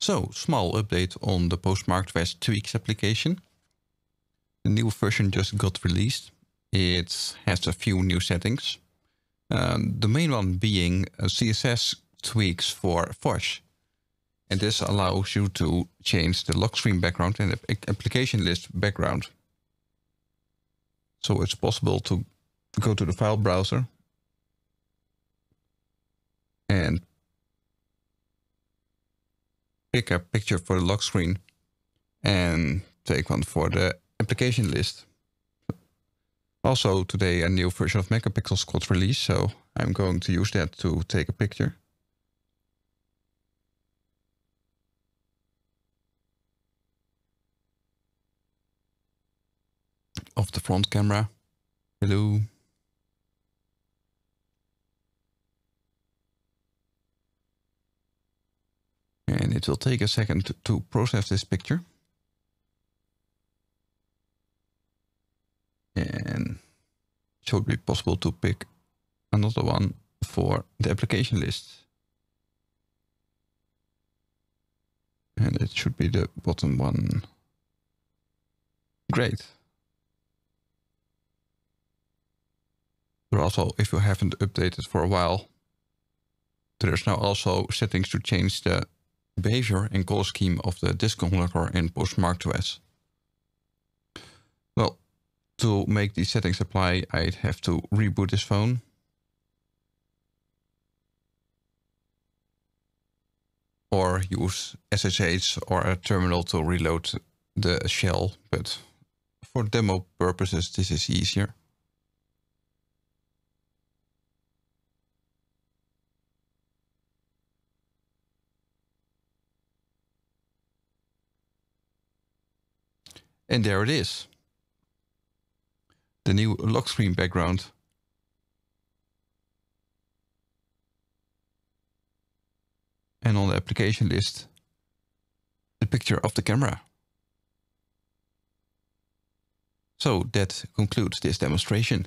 So, small update on the Postmark West Tweaks application. The new version just got released. It has a few new settings. Um, the main one being uh, CSS tweaks for Fosh. And this allows you to change the lock screen background and the application list background. So it's possible to go to the file browser and pick a picture for the lock screen and take one for the application list. Also today a new version of megapixels got released, so I'm going to use that to take a picture. Of the front camera. Hello. And it will take a second to, process this picture. And it should be possible to pick another one for the application list. And it should be the bottom one. Great. But also, if you haven't updated for a while, there's now also settings to change the behavior and call scheme of the disk unlocker in Postmark 2S. Well, to make these settings apply, I'd have to reboot this phone. Or use SSH or a terminal to reload the shell, but for demo purposes this is easier. And there it is. The new lock screen background. And on the application list, the picture of the camera. So that concludes this demonstration.